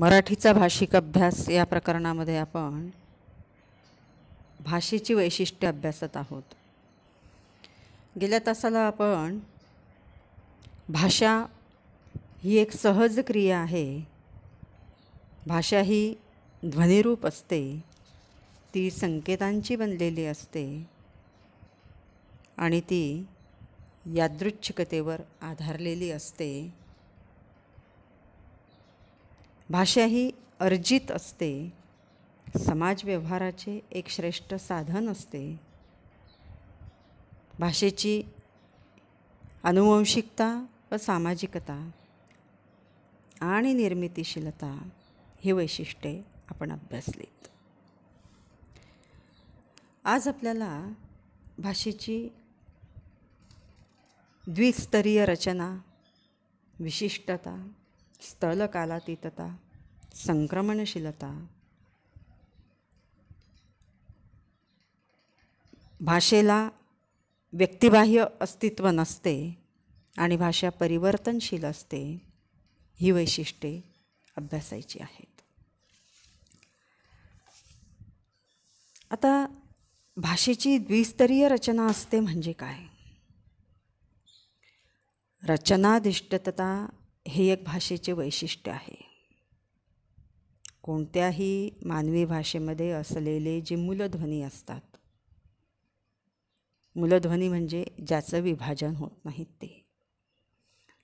मराठीचा भाषिक अभ्यास या प्रकरणामध्ये आपण भाषेची वैशिष्ट्य अभ्यासत आहोत गेल्या तासाला आपण भाषा ही एक सहज क्रिया आहे भाषा ही ध्वनिरूप असते ती संकेतांची बनलेली असते आणि ती यादृच्छिकतेवर आधारलेली असते भाषा ही अर्जित असते समाज व्यवहाराचे एक श्रेष्ठ साधन असते भाषेची अनुवंशिकता व सामाजिकता आणि निर्मितीशीलता ही वैशिष्ट्ये आपण अभ्यासलीत आज आपल्याला भाषेची द्विस्तरीय रचना विशिष्टता स्थलकालातीतता संक्रमणशीलता भाषेला व्यक्तिबाह्य अस्तित्व नसते आणि भाषा परिवर्तनशील असते ही वैशिष्ट्ये अभ्यासायची आहेत आता भाषेची द्विस्तरीय रचना असते म्हणजे काय रचनाधिष्ठतता हे एक भाषेचे वैशिष्ट्य आहे कोणत्याही मानवी भाषेमध्ये असलेले जे मूलध्वनी असतात मूलध्वनी म्हणजे ज्याचं विभाजन होत नाहीत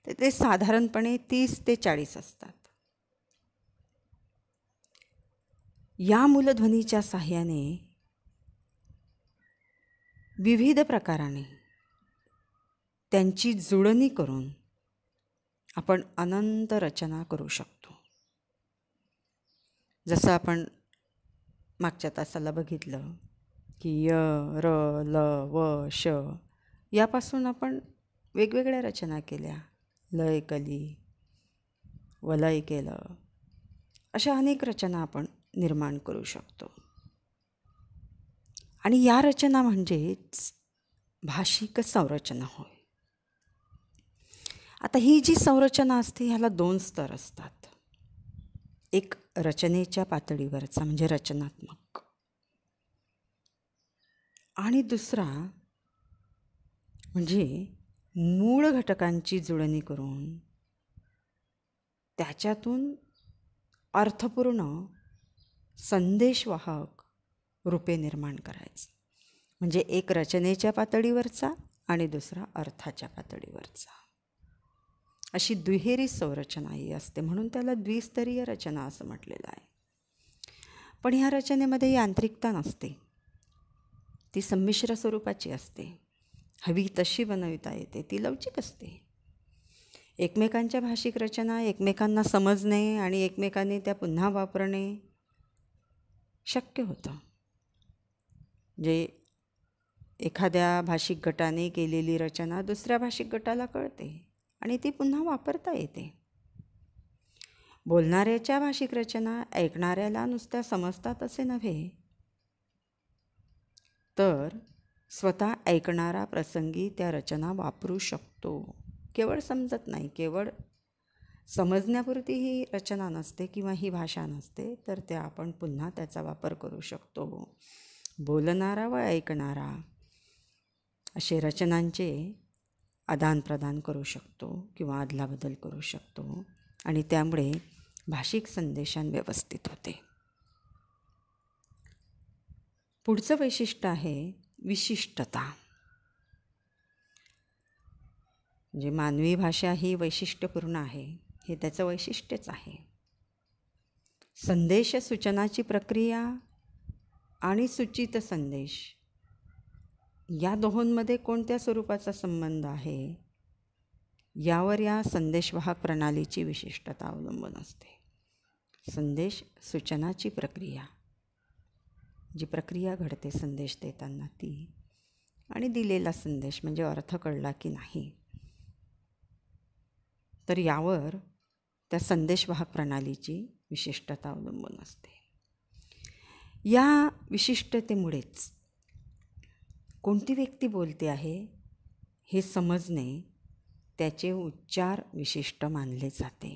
ते ते साधारणपणे तीस ते चाळीस असतात या मूलध्वनीच्या साह्याने विविध प्रकाराने त्यांची जुळणी करून आपण अनंत रचना करू शकतो जसं आपण मागच्या तासाला बघितलं की य र ल व श यापासून आपण वेगवेगळ्या रचना केल्या लय कली वलय केलं अशा अनेक रचना आपण निर्माण करू शकतो आणि या रचना म्हणजेच भाषिक संरचना होय आता ही जी संरचना असते ह्याला दोन स्तर असतात एक रचनेच्या पातळीवरचा म्हणजे रचनात्मक आणि दुसरा म्हणजे मूळ घटकांची जुळणी करून त्याच्यातून अर्थपूर्ण संदेशवाहक रूपे निर्माण करायचं म्हणजे एक रचनेच्या पातळीवरचा आणि दुसरा अर्थाच्या पातळीवरचा अशी दुहेरी संरचना ही असते म्हणून त्याला द्विस्तरीय रचना असं म्हटलेलं आहे पण ह्या रचनेमध्ये यांत्रिकता नसते ती संमिश्र स्वरूपाची असते हवी तशी बनविता येते ती लवचिक असते एकमेकांच्या भाषिक रचना एकमेकांना समजणे आणि एकमेकांनी त्या पुन्हा वापरणे शक्य होतं जे एखाद्या भाषिक गटाने केलेली रचना दुसऱ्या भाषिक गटाला कळते आणि ती पुन्हा वापरता येते बोलणाऱ्याच्या भाषिक रचना ऐकणाऱ्याला नुसत्या समजतात असे नव्हे तर स्वतः ऐकणारा प्रसंगी त्या रचना वापरू शकतो केवळ समजत नाही केवळ समजण्यापुरती ही रचना नसते किंवा ही भाषा नसते तर त्या आपण पुन्हा त्याचा वापर करू शकतो बोलणारा व ऐकणारा असे रचनांचे आदानप्रदान करू शकतो किंवा अदलाबदल करू शकतो आणि त्यामुळे भाषिक संदेशान व्यवस्थित होते पुढचं वैशिष्ट्य आहे विशिष्टता म्हणजे मानवी भाषा ही वैशिष्ट्यपूर्ण आहे हे त्याचं वैशिष्ट्यच आहे संदेश सूचनाची प्रक्रिया आणि सूचित संदेश या दोहोंमध्ये कोणत्या स्वरूपाचा संबंध आहे यावर या संदेशवाहक प्रणालीची विशिष्टता अवलंबून असते संदेश सूचनाची प्रक्रिया जी प्रक्रिया घडते संदेश देताना ती आणि दिलेला संदेश म्हणजे अर्थ कळला की नाही तर यावर त्या संदेशवाहक प्रणालीची विशिष्टता अवलंबून असते या विशिष्टतेमुळेच कोणती व्यक्ती बोलते आहे हे समजणे त्याचे उच्चार विशिष्ट मानले जाते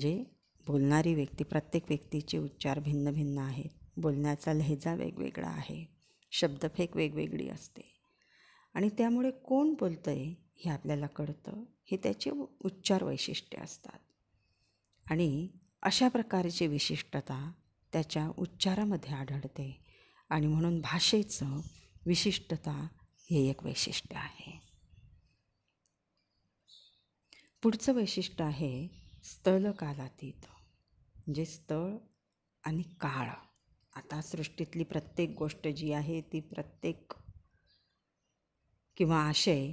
जे म्हणजे बोलणारी व्यक्ती प्रत्येक व्यक्तीचे उच्चार भिन्न भिन्न आहेत बोलण्याचा लहेजा वेगवेगळा आहे शब्दफेक वेगवेगळी असते आणि त्यामुळे कोण बोलतं आहे हे आपल्याला कळतं हे त्याचे उच्चार वैशिष्ट्य असतात आणि अशा प्रकारची विशिष्टता त्याच्या उच्चारामध्ये आढळते आणि म्हणून भाषेचं विशिष्टता हे एक वैशिष्ट्य आहे पुढचं वैशिष्ट्य आहे स्थळ कालातीत म्हणजे स्थळ आणि काळ आता सृष्टीतली प्रत्येक गोष्ट जी आहे ती प्रत्येक किंवा आशय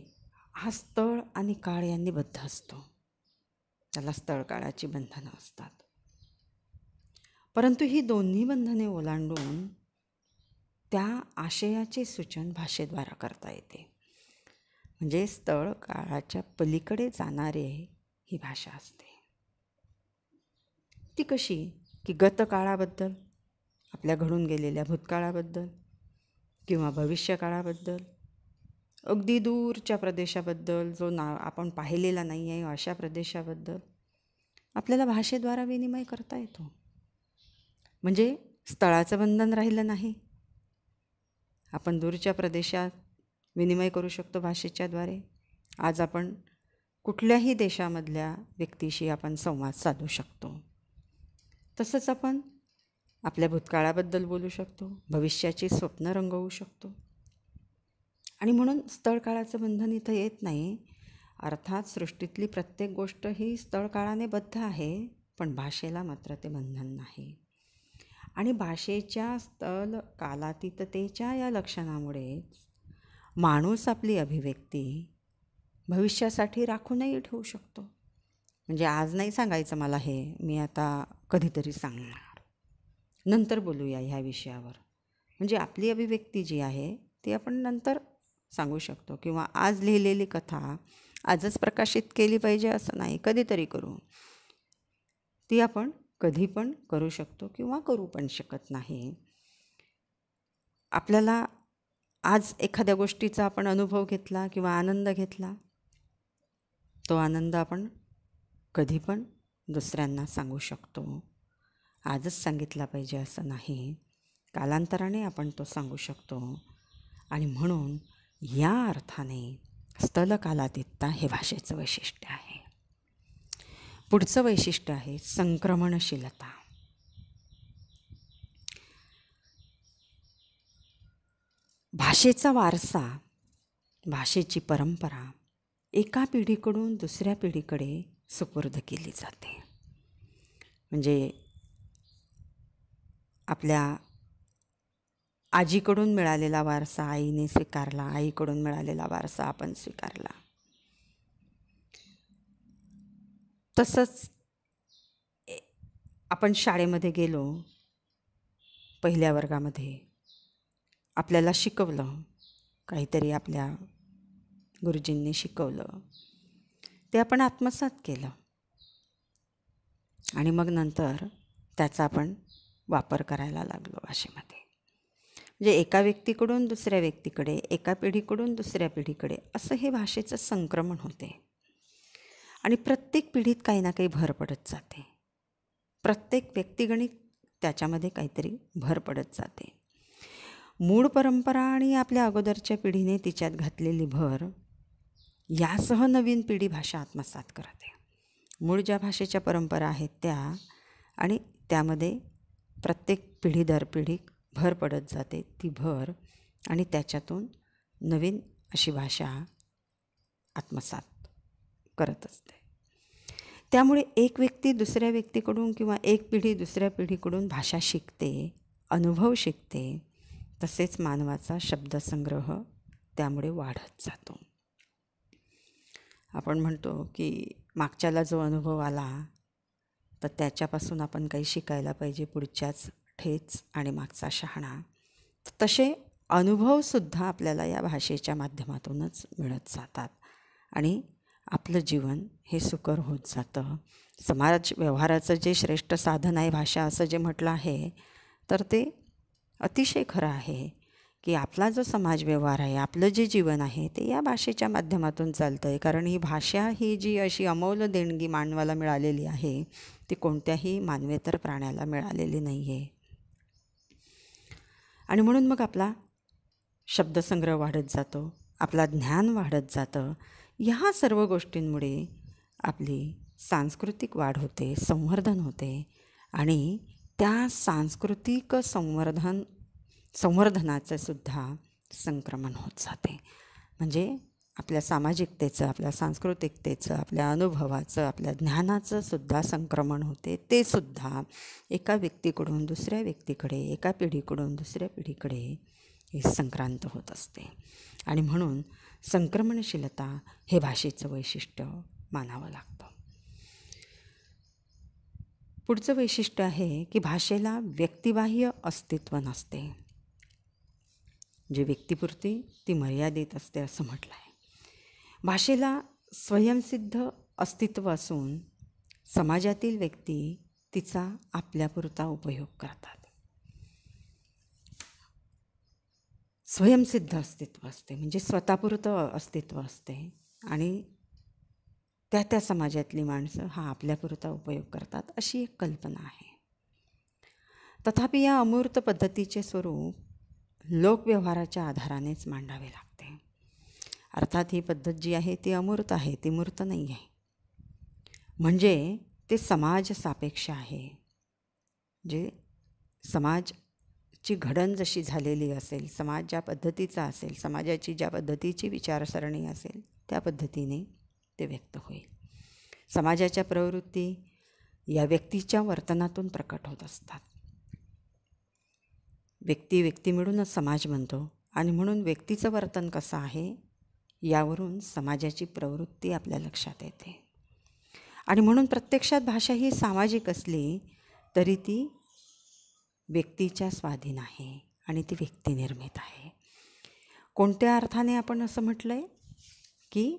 हा स्थळ आणि काळ यांनी बद्ध असतो त्याला स्थळ काळाची बंधनं असतात परंतु ही दोन्ही बंधने ओलांडून त्या आशयाचे सूचन भाषेद्वारा करता येते म्हणजे स्थळ काळाच्या पलीकडे जाणारे ही भाषा असते ती कशी की गतकाळाबद्दल आपल्या घडून गेलेल्या भूतकाळाबद्दल किंवा भविष्यकाळाबद्दल अगदी दूरच्या प्रदेशाबद्दल जो ना आपण पाहिलेला नाही आहे अशा प्रदेशाबद्दल आपल्याला भाषेद्वारा विनिमय करता येतो म्हणजे स्थळाचं बंधन राहिलं नाही आपण दूरच्या प्रदेशात विनिमय करू शकतो भाषेच्याद्वारे आज आपण कुठल्याही देशामधल्या व्यक्तीशी आपण संवाद साधू शकतो तसंच आपण आपल्या भूतकाळाबद्दल बोलू शकतो भविष्याची स्वप्न रंगवू शकतो आणि म्हणून स्थळकाळाचं बंधन इथं येत नाही अर्थात सृष्टीतली प्रत्येक गोष्ट ही स्थळकाळाने बद्ध आहे पण भाषेला मात्र ते बंधन नाही आणि भाषेच्या स्थल कालातीततेच्या या लक्षणामुळेच माणूस आपली अभिव्यक्ती भविष्यासाठी राखूनही ठेवू शकतो म्हणजे आज नाही सांगायचं मला हे मी आता कधीतरी सांगणार नंतर बोलूया ह्या विषयावर म्हणजे आपली अभिव्यक्ती जी आहे ती आपण नंतर सांगू शकतो किंवा आज लिहिलेली कथा आजच प्रकाशित केली पाहिजे असं नाही कधीतरी करू ती आपण कधी पण करू शकतो किंवा करू पण शकत नाही आपल्याला आज एखाद्या गोष्टीचा आपण अनुभव घेतला किंवा आनंद घेतला तो आनंद आपण कधी पण दुसऱ्यांना सांगू शकतो आजच सांगितला पाहिजे असं नाही कालांतराने आपण तो सांगू शकतो आणि म्हणून या अर्थाने स्थलकालातीतता हे भाषेचं वैशिष्ट्य आहे पुढचं वैशिष्ट्य आहे संक्रमणशीलता भाषेचा वारसा भाषेची परंपरा एका पिढीकडून दुसऱ्या पिढीकडे सुपूर्द केली जाते म्हणजे आपल्या आजीकडून मिळालेला वारसा आईने स्वीकारला आईकडून मिळालेला वारसा आपण स्वीकारला तसंच आपण शाळेमध्ये गेलो पहिल्या वर्गामध्ये आपल्याला शिकवलं काहीतरी आपल्या गुरुजींनी शिकवलं ते आपण आत्मसात केलं आणि मग नंतर त्याचा आपण वापर करायला लागलो भाषेमध्ये म्हणजे एका व्यक्तीकडून दुसऱ्या व्यक्तीकडे एका पिढीकडून दुसऱ्या पिढीकडे असं हे भाषेचं संक्रमण होते आणि प्रत्येक पिढीत काही ना काही भर पडत जाते प्रत्येक व्यक्तिगणित त्याच्यामध्ये काहीतरी भर पडत जाते मूळ परंपरा आणि आपल्या अगोदरच्या पिढीने तिच्यात घातलेली भर यासह नवीन पिढी भाषा आत्मसात करते मूळ ज्या भाषेच्या परंपरा आहेत त्या आणि त्यामध्ये प्रत्येक पिढी दर पिढी भर पडत जाते ती भर आणि त्याच्यातून नवीन अशी भाषा आत्मसात करत असते त्यामुळे एक व्यक्ती दुसऱ्या व्यक्तीकडून किंवा एक पिढी दुसऱ्या पिढीकडून भाषा शिकते अनुभव शिकते तसेच मानवाचा शब्दसंग्रह त्यामुळे वाढत जातो आपण म्हणतो की मागच्याला जो अनुभव आला तर त्याच्यापासून आपण काही शिकायला पाहिजे पुढच्याच ठेच आणि मागचा शहाणा तसे अनुभवसुद्धा आपल्याला या भाषेच्या माध्यमातूनच मिळत जातात आणि आपलं जीवन हे सुकर होत जातं समाज व्यवहाराचं जे श्रेष्ठ साधन आहे भाषा असं जे म्हटलं आहे तर ते अतिशय खरं आहे की आपला जो समाज व्यवहार आहे आपलं जे जीवन आहे ते या भाषेच्या माध्यमातून चालतं आहे कारण ही भाषा ही जी अशी अमोल देणगी मानवाला मिळालेली आहे ती कोणत्याही मानवेतर प्राण्याला मिळालेली नाही आहे आणि म्हणून मग आपला शब्दसंग्रह वाढत जातो आपला ज्ञान वाढत जातं ह्या सर्व गोष्टींमुळे आपली सांस्कृतिक वाढ होते संवर्धन होते आणि त्या सांस्कृतिक संवर्धन संवर्धनाचं सुद्धा संक्रमण होत जाते म्हणजे आपल्या सामाजिकतेचं आपल्या सांस्कृतिकतेचं आपल्या अनुभवाचं आपल्या ज्ञानाचं सुद्धा संक्रमण होते ते सुद्धा एका व्यक्तीकडून दुसऱ्या व्यक्तीकडे एका पिढीकडून दुसऱ्या पिढीकडे हे संक्रांत होत असते आणि म्हणून संक्रमणशीलता हे भाषेचं वैशिष्ट्य मानावं लागतं पुढचं वैशिष्ट्य आहे की भाषेला व्यक्तिबाह्य अस्तित्व नसते जे व्यक्तीपुरती ती मर्यादित असते असं म्हटलं आहे भाषेला स्वयंसिद्ध अस्तित्व असून समाजातील व्यक्ती तिचा आपल्यापुरता उपयोग करतात स्वयंसिद्ध अस्तित्व असते म्हणजे स्वतःपुरतं अस्तित्व असते आणि त्या त्या समाजातली माणसं हा आपल्यापुरता उपयोग करतात अशी एक कल्पना आहे तथापि या अमूर्त पद्धतीचे स्वरूप लोकव्यवहाराच्या आधारानेच मांडावे लागते अर्थात ही पद्धत जी आहे ती अमूर्त आहे ती मूर्त नाही आहे म्हणजे ते समाज सापेक्ष आहे जे समाज ची घडण जशी झालेली असेल समाज ज्या पद्धतीचा असेल समाजाची ज्या पद्धतीची विचारसरणी असेल त्या पद्धतीने ते व्यक्त होईल समाजाच्या प्रवृत्ती या व्यक्तीच्या वर्तनातून प्रकट होत असतात व्यक्ती व्यक्ती मिळूनच समाज म्हणतो आणि म्हणून व्यक्तीचं वर्तन कसं आहे यावरून समाजाची प्रवृत्ती आपल्या लक्षात येते आणि म्हणून प्रत्यक्षात भाषा ही सामाजिक असली तरी ती व्यक्तीच्या स्वाधीन आहे आणि ती व्यक्तिनिर्मित आहे कोणत्या अर्थाने आपण असं म्हटलं आहे की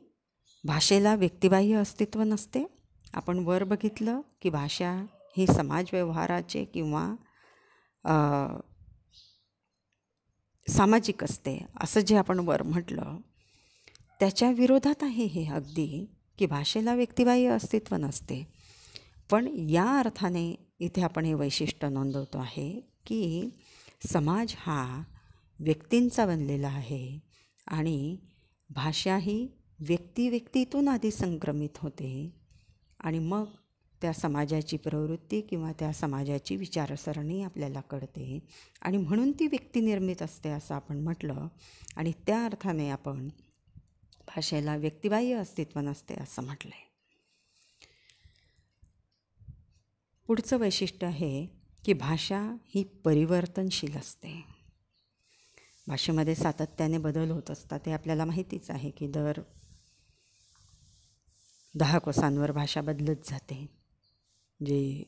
भाषेला व्यक्तिबाह्य अस्तित्व नसते आपण वर बघितलं की भाषा ही समाजव्यवहाराचे किंवा सामाजिक असते असं जे आपण वर म्हटलं त्याच्या विरोधात आहे हे अगदी की भाषेला व्यक्तिबाह्य अस्तित्व नसते पण या अर्थाने इथे आपण हे वैशिष्ट्य नोंदवतो आहे की समाज हा व्यक्तींचा बनलेला आहे आणि भाषा ही व्यक्ती व्यक्तीतून आधी संक्रमित होते आणि मग त्या समाजाची प्रवृत्ती किंवा त्या समाजाची विचारसरणी आपल्याला कळते आणि म्हणून ती व्यक्तिनिर्मित असते असं आपण म्हटलं आणि त्या अर्थाने आपण भाषेला व्यक्तिबाह्य अस्तित्व नसते असं म्हटलं आहे पुढचं वैशिष्ट्य आहे की भाषा ही परिवर्तनशील असते भाषेमध्ये सातत्याने बदल होत असतात हे आपल्याला माहितीच आहे की दर दहा कोसांवर भाषा बदलत जाते जे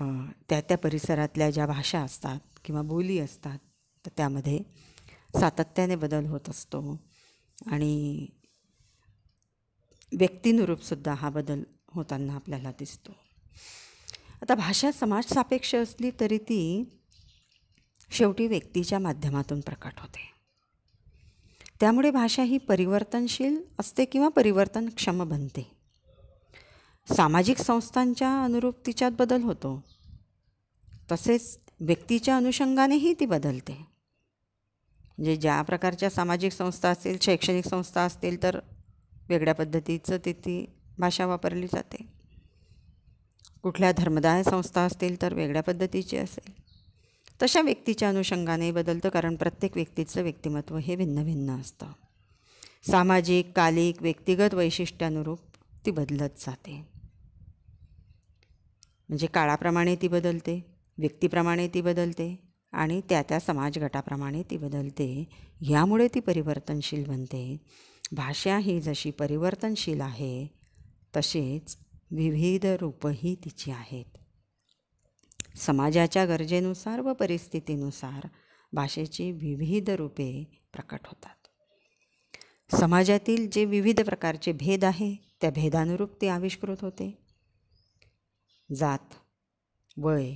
त्या त्या परिसरातल्या ज्या भाषा असतात किंवा बोली असतात तर त्यामध्ये सातत्याने बदल होत असतो आणि व्यक्तिनुरूपसुद्धा हा बदल होताना आपल्याला दिसतो आता भाषा समाजसापेक्ष असली तरी ती शेवटी व्यक्तीच्या माध्यमातून प्रकट होते त्यामुळे भाषा ही परिवर्तनशील असते किंवा परिवर्तनक्षम बनते सामाजिक संस्थांच्या अनुरूप तिच्यात बदल होतो तसेच व्यक्तीच्या अनुषंगानेही ती बदलते म्हणजे ज्या प्रकारच्या सामाजिक संस्था असतील शैक्षणिक संस्था असतील तर वेगळ्या पद्धतीचं ती ती भाषा वापरली जाते कुठल्या धर्मदाय संस्था असतील तर वेगळ्या पद्धतीची असेल तशा व्यक्तीच्या अनुषंगाने बदलतं कारण प्रत्येक व्यक्तीचं व्यक्तिमत्व हे भिन्न भिन्न असतं सामाजिक कालिक व्यक्तिगत वैशिष्ट्यानुरूप ती बदलत जाते म्हणजे काळाप्रमाणे ती बदलते व्यक्तीप्रमाणे ती बदलते आणि त्या त्या समाजगटाप्रमाणे ती बदलते यामुळे ती परिवर्तनशील बनते भाषा ही जशी परिवर्तनशील आहे तशीच विविध रूपही तिची आहेत समाजाच्या गरजेनुसार व परिस्थितीनुसार भाषेची विविध रूपे प्रकट होतात समाजातील जे विविध प्रकारचे भेद आहे त्या भेदानुरूप ते आविष्कृत होते जात वय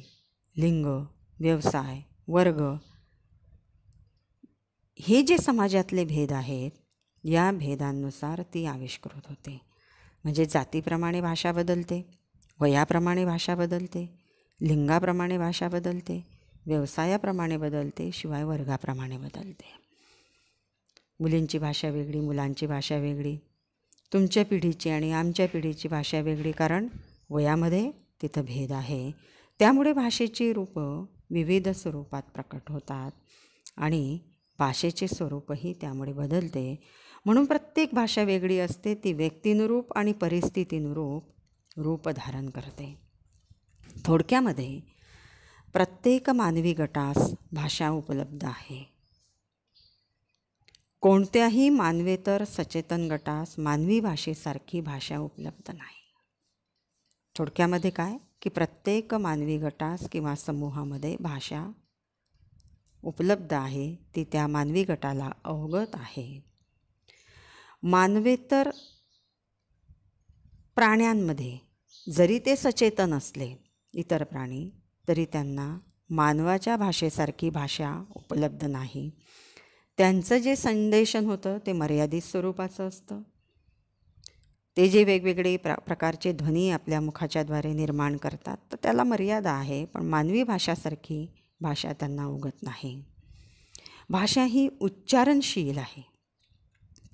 लिंग व्यवसाय वर्ग हे जे समाजातले भेद आहेत या भेदांनुसार ती आविष्कृत होते म्हणजे जातीप्रमाणे भाषा बदलते वयाप्रमाणे भाषा बदलते लिंगाप्रमाणे भाषा बदलते व्यवसायाप्रमाणे बदलते शिवाय वर्गाप्रमाणे बदलते मुलींची भाषा वेगळी मुलांची भाषा वेगळी तुमच्या पिढीची आणि आमच्या पिढीची भाषा वेगळी कारण वयामध्ये तिथं भेद आहे त्यामुळे भाषेची रूपं विविध स्वरूपात प्रकट होतात आणि भाषेचे स्वरूपही त्यामुळे बदलते म्हणून प्रत्येक भाषा वेगळी असते ती व्यक्तीनुरूप आणि परिस्थितीनुरूप रूप धारण करते थोडक्यामध्ये प्रत्येक मानवी गटास भाषा उपलब्ध आहे कोणत्याही मानवेतर सचेतन गटास मानवी भाषेसारखी भाषा उपलब्ध नाही थोडक्यामध्ये काय की प्रत्येक मानवी गटास किंवा समूहामध्ये भाषा उपलब्ध आहे ती त्या मानवी गटाला अवगत आहे मानवेतर प्राण्यांमध्ये जरी ते सचेतन असले इतर प्राणी तरी त्यांना मानवाच्या भाषेसारखी भाषा उपलब्ध नाही त्यांचं जे संदेशन होतं ते मर्यादित स्वरूपाचं असतं ते जे वेगवेगळे प्र प्रकारचे ध्वनी आपल्या मुखाच्याद्वारे निर्माण करतात तर त्याला मर्यादा आहे पण मानवी भाषासारखी भाषा त्यांना उगत नाही भाषा ही उच्चारणशील आहे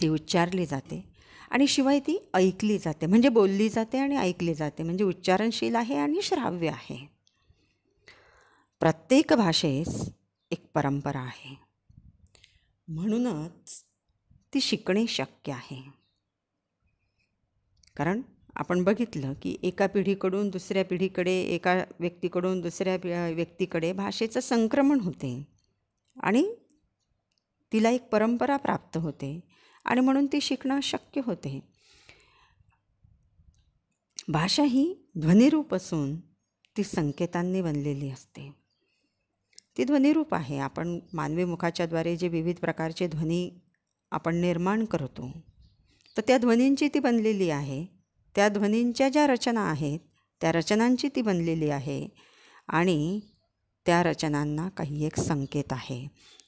ती उच्चारली जाते आणि शिवाय ती ऐकली जाते म्हणजे बोलली जाते आणि ऐकली जाते म्हणजे उच्चारणशील आहे आणि श्राव्य आहे प्रत्येक भाषेस एक परंपरा आहे म्हणूनच ती शिकणे शक्य आहे कारण आपण बघितलं की एका पिढीकडून दुसऱ्या पिढीकडे एका व्यक्तीकडून दुसऱ्या व्यक्तीकडे भाषेचं संक्रमण होते आणि तिला एक परंपरा प्राप्त होते आणि म्हणून ती शिकणं शक्य होते भाषा ही ध्वनिरूप असून ती संकेतांनी बनलेली असते ती ध्वनिरूप आहे आपण मानवी मुखाच्याद्वारे जे विविध प्रकारचे ध्वनी आपण निर्माण करतो तर त्या ध्वनींची ती बनलेली आहे त्या ध्वनींच्या ज्या रचना आहेत त्या रचनांची ती बनलेली आहे आणि त्या रचनांना काही एक संकेत आहे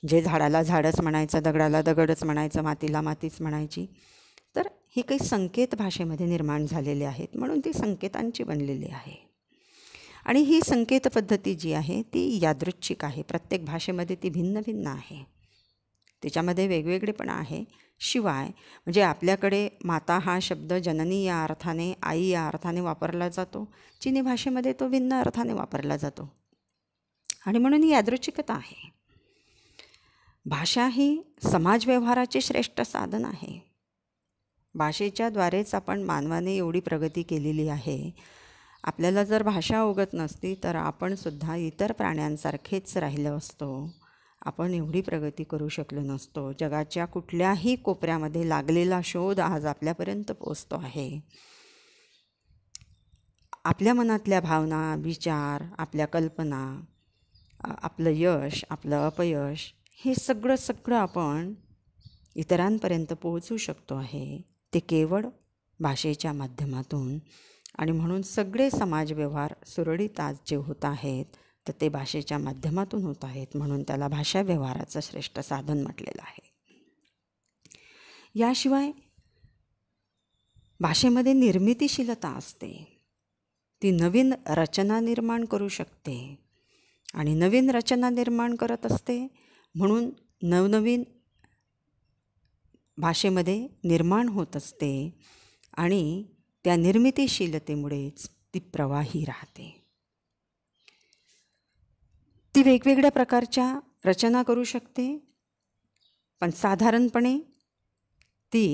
जे झाडाला झाडच म्हणायचं दगडाला दगडच म्हणायचं मातीला मातीच म्हणायची तर ही काही संकेत भाषेमध्ये निर्माण झालेले आहेत म्हणून ती संकेतांची बनलेली आहे आणि ही संकेत पद्धती जी आहे ती यादृच्छिक आहे प्रत्येक भाषेमध्ये ती भिन्न भिन्न आहे त्याच्यामध्ये वेगवेगळेपणा आहे शिवाय म्हणजे आपल्याकडे माता हा शब्द जननी या अर्थाने आई या अर्थाने वापरला जातो चिनी भाषेमध्ये तो भिन्न अर्थाने वापरला जातो आणि म्हणून ही यादृच्छिकता आहे भाषा ही समाजव्यवहाराचे श्रेष्ठ साधन आहे भाषेच्याद्वारेच आपण मानवाने एवढी प्रगती केलेली आहे आपल्याला जर भाषा अवगत नसती तर आपणसुद्धा इतर प्राण्यांसारखेच राहिलो असतो आपण एवढी प्रगती करू शकलो नसतो जगाच्या कुठल्याही कोपऱ्यामध्ये लागलेला शोध आज आपल्यापर्यंत पोचतो आहे आपल्या मनातल्या भावना विचार आपल्या कल्पना आपलं यश आपलं अपयश हे सगळं सगळं आपण इतरांपर्यंत पोहोचू शकतो आहे ते केवळ भाषेच्या माध्यमातून आणि म्हणून सगळे समाज व्यवहार सुरळीत आज जे होत आहेत तर ते भाषेच्या माध्यमातून होत आहेत म्हणून त्याला भाषा व्यवहाराचं श्रेष्ठ साधन म्हटलेलं आहे याशिवाय भाषेमध्ये निर्मितीशीलता असते ती नवीन रचना निर्माण करू शकते आणि नवीन रचना निर्माण करत असते म्हणून नवनवीन भाषेमध्ये निर्माण होत असते आणि त्या निर्मितीशीलतेमुळेच ती प्रवाही राहते ती वेगवेगळ्या प्रकारच्या रचना करू शकते पण साधारणपणे ती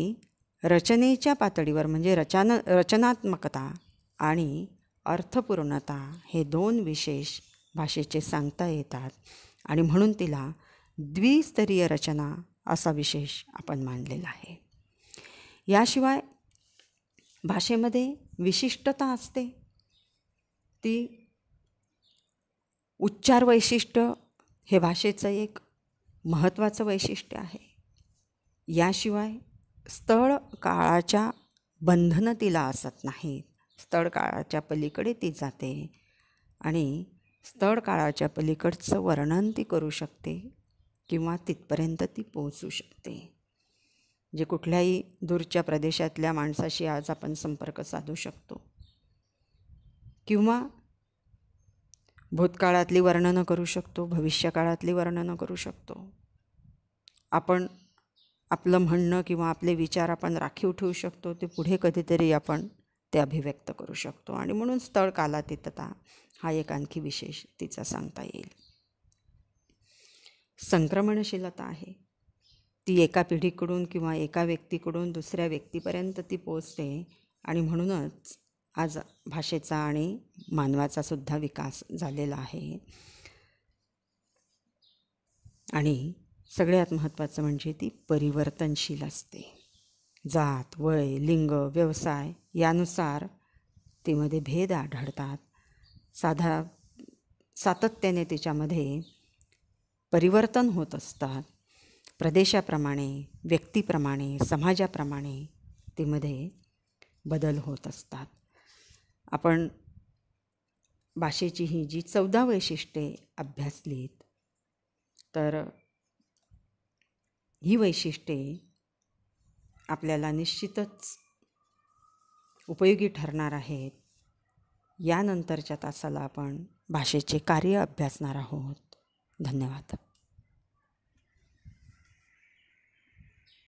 रचनेच्या पातळीवर म्हणजे रचान रचनात्मकता आणि अर्थपूर्णता हे दोन विशेष भाषेचे सांगता येतात आणि म्हणून तिला द्विस्तरीय रचना असा विशेष आपण मानलेला आहे याशिवाय भाषेमध्ये विशिष्टता असते ती उच्चार वैशिष्ट्य हे भाषेचं एक महत्त्वाचं वैशिष्ट्य आहे याशिवाय स्थळ काळाच्या बंधनं तिला असत नाहीत स्थळ काळाच्या पलीकडे ती जाते आणि स्थळ काळाच्या पलीकडचं वर्णन ती करू शकते किंवा तिथपर्यंत ती पोहोचू शकते जे कुठल्याही दूरच्या प्रदेशातल्या माणसाशी आज आपण संपर्क साधू शकतो किंवा भूतकाळातली वर्णनं करू शकतो भविष्यकाळातली वर्णनं करू शकतो आपण आपलं म्हणणं किंवा आपले विचार आपण राखीव ठेवू शकतो ते पुढे कधीतरी आपण ते अभिव्यक्त करू शकतो आणि म्हणून स्थळ कालातीतता हा एक आणखी विशेष तिचा सांगता येईल संक्रमणशीलता आहे ती एका पिढीकडून किंवा एका व्यक्तीकडून दुसऱ्या व्यक्तीपर्यंत ती पोचते आणि म्हणूनच आज भाषेचा आणि मानवाचा सुद्धा विकास झालेला आहे आणि सगळ्यात महत्त्वाचं म्हणजे ती परिवर्तनशील असते जात वय लिंग व्यवसाय यानुसार तीमध्ये भेद आढळतात साधा सातत्याने त्याच्यामध्ये परिवर्तन होत असतात प्रदेशाप्रमाणे व्यक्तीप्रमाणे समाजाप्रमाणे तीमध्ये बदल होत असतात आपण भाषेची ही जी चौदा वैशिष्ट्ये अभ्यासलीत तर ही वैशिष्ट्ये आपल्याला निश्चितच उपयोगी ठरणार आहेत यानंतरच्या तासाला आपण भाषेचे कार्य अभ्यासणार आहोत धन्यवाद